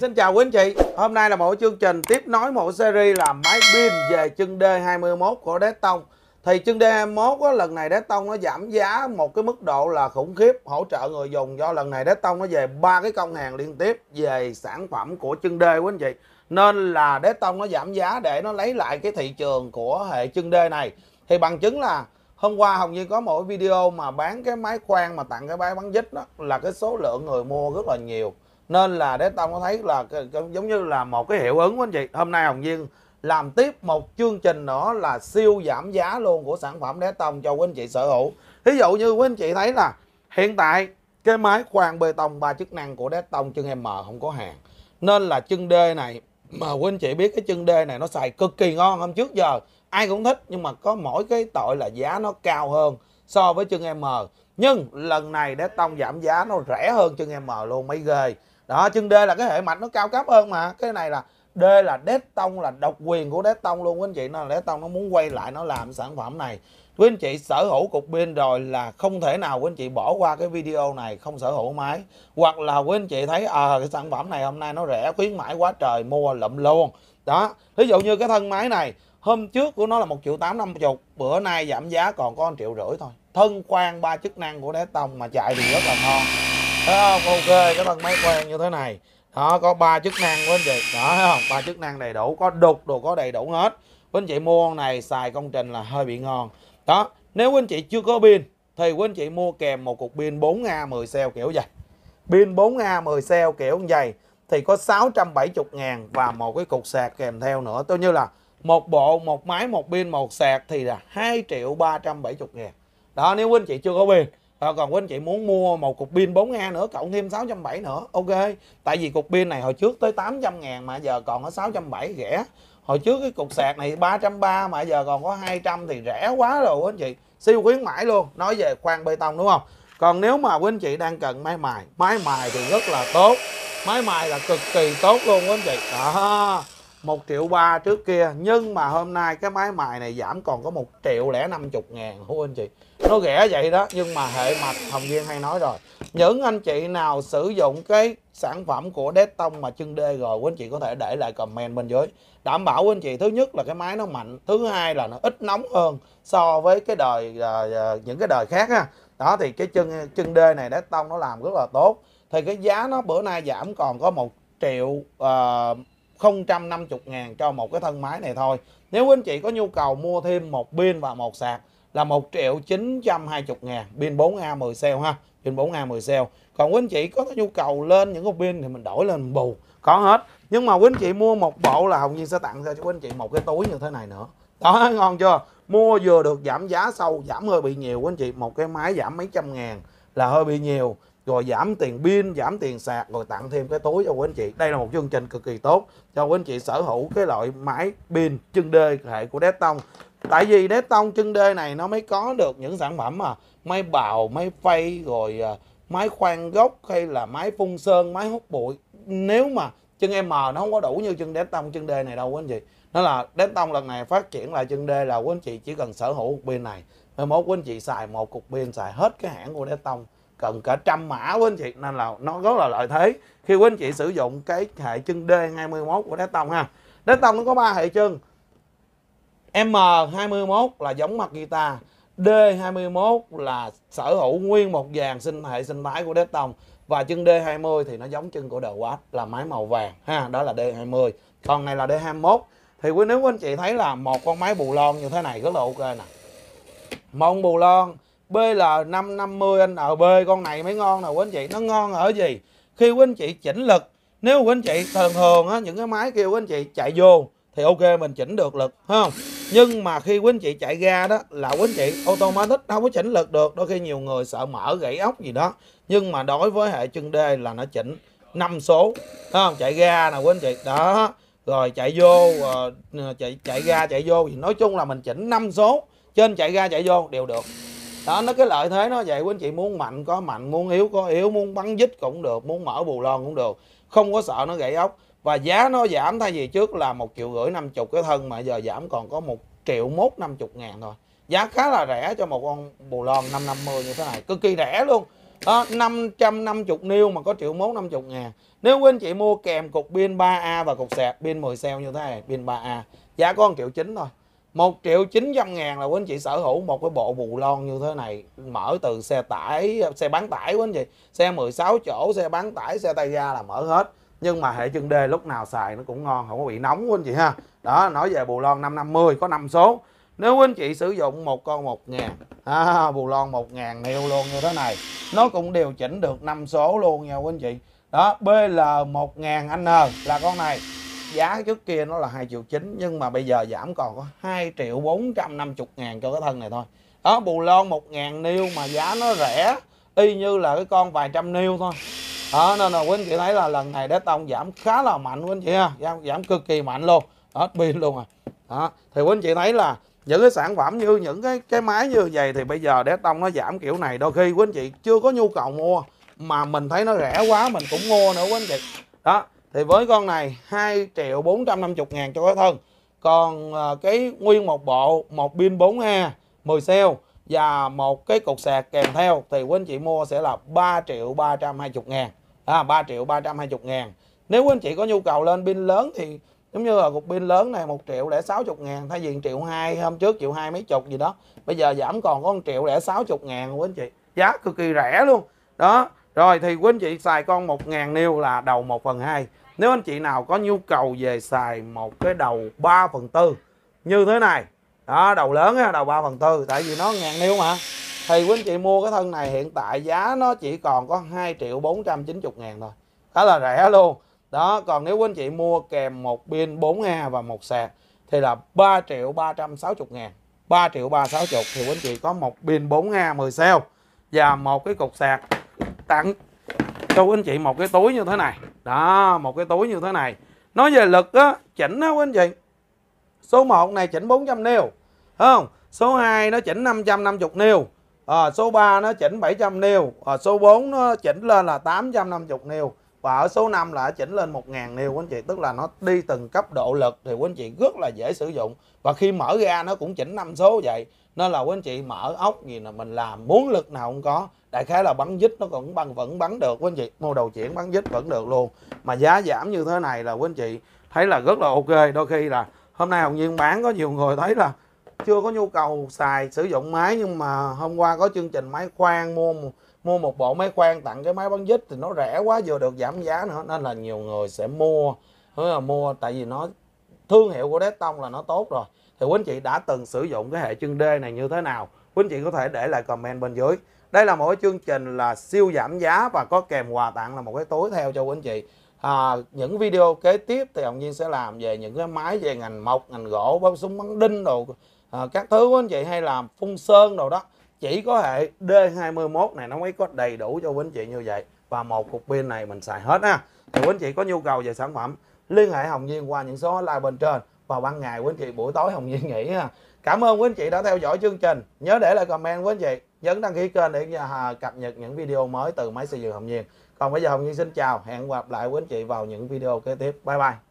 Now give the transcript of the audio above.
xin chào quý anh chị Hôm nay là một chương trình tiếp nối một series là máy pin về chân D21 của Tông Thì chân D21 lần này Tông nó giảm giá một cái mức độ là khủng khiếp hỗ trợ người dùng Do lần này Tông nó về ba cái công hàng liên tiếp về sản phẩm của chân D quý anh chị Nên là Tông nó giảm giá để nó lấy lại cái thị trường của hệ chân D này Thì bằng chứng là Hôm qua hầu như có một video mà bán cái máy khoan mà tặng cái máy bán dít đó là cái số lượng người mua rất là nhiều nên là Đế Tông có thấy là giống như là một cái hiệu ứng của anh chị hôm nay Hồng Duyên làm tiếp một chương trình nữa là siêu giảm giá luôn của sản phẩm Đế Tông cho quý anh chị sở hữu ví dụ như quý anh chị thấy là hiện tại cái máy khoan bê tông ba chức năng của Đế Tông chân M không có hàng nên là chân D này mà quý anh chị biết cái chân D này nó xài cực kỳ ngon hôm trước giờ ai cũng thích nhưng mà có mỗi cái tội là giá nó cao hơn so với chân M nhưng lần này Đế Tông giảm giá nó rẻ hơn chân M luôn mấy ghê đó chân D là cái hệ mạch nó cao cấp hơn mà cái này là D là tông là độc quyền của tông luôn quý anh chị nên là tông nó muốn quay lại nó làm sản phẩm này quý anh chị sở hữu cục pin rồi là không thể nào quý anh chị bỏ qua cái video này không sở hữu máy hoặc là quý anh chị thấy à, cái sản phẩm này hôm nay nó rẻ khuyến mãi quá trời mua lụm luôn đó ví dụ như cái thân máy này hôm trước của nó là một triệu tám năm chục bữa nay giảm giá còn có 1 triệu rưỡi thôi thân quan ba chức năng của tông mà chạy thì rất là ngon thấy không ok cái thân máy khoan như thế này đó có ba chức năng của anh chị đó thấy không ba chức năng đầy đủ có đục đồ có đầy đủ hết quý anh chị mua con này xài công trình là hơi bị ngon đó nếu quý anh chị chưa có pin thì quý anh chị mua kèm một cục pin 4A 10 cell kiểu vậy pin 4A 10 cell kiểu như vậy thì có 670 ngàn và một cái cục sạc kèm theo nữa tôi như là một bộ một máy một pin một sạc thì là 2 triệu 370 ngàn đó nếu quý anh chị chưa có pin à, còn quý anh chị muốn mua một cục pin 4A nữa cộng thêm 670 nữa ok tại vì cục pin này hồi trước tới 800 ngàn mà giờ còn có 670 rẻ hồi trước cái cục sạc này 330 mà giờ còn có 200 thì rẻ quá rồi quý anh chị siêu khuyến mãi luôn nói về khoan bê tông đúng không còn nếu mà quý anh chị đang cần máy mài máy mài thì rất là tốt máy mài là cực kỳ tốt luôn quý anh chị đó 1 triệu ba trước kia nhưng mà hôm nay cái máy mài này giảm còn có 1 triệu lẻ 50 ngàn hú anh chị nó rẻ vậy đó nhưng mà hệ mạch Hồng Duyên hay nói rồi những anh chị nào sử dụng cái sản phẩm của Desktop mà chân đê rồi quý anh chị có thể để lại comment bên dưới đảm bảo quý anh chị thứ nhất là cái máy nó mạnh thứ hai là nó ít nóng hơn so với cái đời uh, những cái đời khác ha đó thì cái chân chân đê này Desktop nó làm rất là tốt thì cái giá nó bữa nay giảm còn có một triệu uh, 050 ngàn cho một cái thân máy này thôi nếu quý anh chị có nhu cầu mua thêm một pin và một sạc là 1 triệu 920 ngàn pin 4A10 cell ha pin 4A10 cell còn quý anh chị có nhu cầu lên những cái pin thì mình đổi lên bù có hết nhưng mà quý anh chị mua một bộ là hồng nhiên sẽ tặng cho quý anh chị một cái túi như thế này nữa đó ngon chưa mua vừa được giảm giá sâu giảm hơi bị nhiều quý anh chị một cái máy giảm mấy trăm ngàn là hơi bị nhiều rồi giảm tiền pin giảm tiền sạc rồi tặng thêm cái túi cho quý anh chị đây là một chương trình cực kỳ tốt cho quý anh chị sở hữu cái loại máy pin chân đê hệ của tông tại vì tông chân đê này nó mới có được những sản phẩm mà máy bào máy phay rồi à, máy khoan gốc hay là máy phun sơn máy hút bụi nếu mà chân em mờ nó không có đủ như chân tông chân đê này đâu quý anh chị nó là tông lần này phát triển lại chân đê là quý anh chị chỉ cần sở hữu cục pin này mai mốt quý anh chị xài một cục pin xài hết cái hãng của tông cần cả trăm mã quý anh chị nên là nó rất là lợi thế khi quý anh chị sử dụng cái hệ chân D21 của tông ha tông nó có ba hệ chân M21 là giống mặt guitar D21 là sở hữu nguyên một dàn sinh hệ sinh thái của tông và chân D20 thì nó giống chân của The Watch là máy màu vàng ha đó là D20 còn này là D21 thì quý nếu quý anh chị thấy là một con máy bù lon như thế này rất là ok nè mong bù lon BL550 NB ờ, con này mới ngon nè quý anh chị nó ngon ở gì khi quý anh chị chỉnh lực nếu quý anh chị thường thường á, những cái máy kêu quý anh chị chạy vô thì ok mình chỉnh được lực không nhưng mà khi quý anh chị chạy ra đó là quý anh chị automatic không có chỉnh lực được đôi khi nhiều người sợ mở gãy ốc gì đó nhưng mà đối với hệ chân đê là nó chỉnh năm số không chạy ra nè quý anh chị đó rồi chạy vô ờ, chạy chạy ra chạy vô thì nói chung là mình chỉnh năm số trên chạy ra chạy vô đều được đó nó cái lợi thế nó vậy quý anh chị muốn mạnh có mạnh muốn yếu có yếu muốn bắn dít cũng được muốn mở bù lon cũng được không có sợ nó gãy ốc và giá nó giảm thay vì trước là một triệu rưỡi năm chục cái thân mà giờ giảm còn có một triệu mốt năm chục ngàn thôi giá khá là rẻ cho một con bù lon 550 như thế này cực kỳ rẻ luôn đó 550 niêu mà có triệu mốt 50 ngàn nếu quý anh chị mua kèm cục pin 3A và cục sạc pin 10 cell như thế này pin 3A giá có 1 triệu 9 thôi 1 triệu 900 ngàn là quý anh chị sở hữu một cái bộ bù lon như thế này Mở từ xe tải, xe bán tải quý anh chị Xe 16 chỗ, xe bán tải, xe tay ga là mở hết Nhưng mà hệ chân đê lúc nào xài nó cũng ngon, không có bị nóng quý anh chị ha Đó, nói về bù lon 550 có 5 số Nếu quý anh chị sử dụng một con 1 ngàn à, Bù lon 1 ngàn nêu luôn như thế này Nó cũng điều chỉnh được 5 số luôn nha quý anh chị Đó, BL ngàn anh là con này giá trước kia nó là 2 triệu 9 nhưng mà bây giờ giảm còn có 2 triệu 450 ngàn cho cái thân này thôi đó bù lon 1 ngàn niêu mà giá nó rẻ y như là cái con vài trăm niêu thôi đó nên là quý anh chị thấy là lần này đế tông giảm khá là mạnh quý anh chị ha giảm, giảm cực kỳ mạnh luôn hết pin luôn à đó thì quý anh chị thấy là những cái sản phẩm như những cái cái máy như vậy thì bây giờ đế tông nó giảm kiểu này đôi khi quý anh chị chưa có nhu cầu mua mà mình thấy nó rẻ quá mình cũng mua nữa quý anh chị đó thì với con này 2 triệu 450 ngàn cho cái thân còn à, cái nguyên một bộ một pin 4A 10 cell và một cái cục sạc kèm theo thì quý anh chị mua sẽ là 3 triệu 320 ngàn à, 3 triệu 320 ngàn nếu quý anh chị có nhu cầu lên pin lớn thì giống như là cục pin lớn này 1 triệu lẻ 60 ngàn thay vì 1 triệu 2 hôm trước triệu 2 mấy chục gì đó bây giờ giảm còn có 1 triệu lẻ 60 ngàn quý anh chị giá cực kỳ rẻ luôn đó rồi thì quý anh chị xài con 1.000 niêu là đầu 1 phần 2 Nếu anh chị nào có nhu cầu về xài một cái đầu 3 phần 4 Như thế này Đó đầu lớn á, đầu 3 phần 4 Tại vì nó 1000 niêu mà Thì quý anh chị mua cái thân này hiện tại giá nó chỉ còn có 2 triệu 490 ngàn thôi Khá là rẻ luôn Đó còn nếu quý anh chị mua kèm một pin 4A và một sạc Thì là 3 triệu 360 ngàn 3 triệu 360 thì quý anh chị có một pin 4A 10 cell Và một cái cục sạc tặng cho quý anh chị một cái túi như thế này đó một cái túi như thế này nói về lực á chỉnh á quý anh chị số 1 này chỉnh 400 niêu không số 2 nó chỉnh 550 niêu à, số 3 nó chỉnh 700 niêu à, số 4 nó chỉnh lên là 850 niêu và ở số 5 là chỉnh lên 1.000 niêu quý anh chị tức là nó đi từng cấp độ lực thì quý anh chị rất là dễ sử dụng và khi mở ra nó cũng chỉnh năm số vậy nên là quý anh chị mở ốc gì là mình làm muốn lực nào cũng có đại khái là bắn dít nó vẫn bắn vẫn bắn được quý anh chị mua đầu chuyển bắn dít vẫn được luôn mà giá giảm như thế này là quý anh chị thấy là rất là ok đôi khi là hôm nay hồng nhiên bán có nhiều người thấy là chưa có nhu cầu xài sử dụng máy nhưng mà hôm qua có chương trình máy khoan mua mua một bộ máy khoan tặng cái máy bắn dít thì nó rẻ quá vừa được giảm giá nữa nên là nhiều người sẽ mua hứa mua tại vì nó thương hiệu của Desktop là nó tốt rồi thì quý anh chị đã từng sử dụng cái hệ chân D này như thế nào quý anh chị có thể để lại comment bên dưới đây là một cái chương trình là siêu giảm giá và có kèm quà tặng là một cái tối theo cho quý anh chị à, những video kế tiếp thì ông nhiên sẽ làm về những cái máy về ngành mộc ngành gỗ bắn súng bắn đinh đồ à, các thứ quý anh chị hay làm phun sơn đồ đó chỉ có hệ D21 này nó mới có đầy đủ cho quý anh chị như vậy và một cục pin này mình xài hết á. thì quý anh chị có nhu cầu về sản phẩm liên hệ Hồng Nhiên qua những số like bên trên vào ban ngày quý anh chị buổi tối Hồng Nhiên nghỉ ha cảm ơn quý anh chị đã theo dõi chương trình nhớ để lại comment quý anh chị nhấn đăng ký kênh để cập nhật những video mới từ máy xây dựng hồng nhiên còn bây giờ hồng nhiên xin chào hẹn gặp lại quý anh chị vào những video kế tiếp bye bye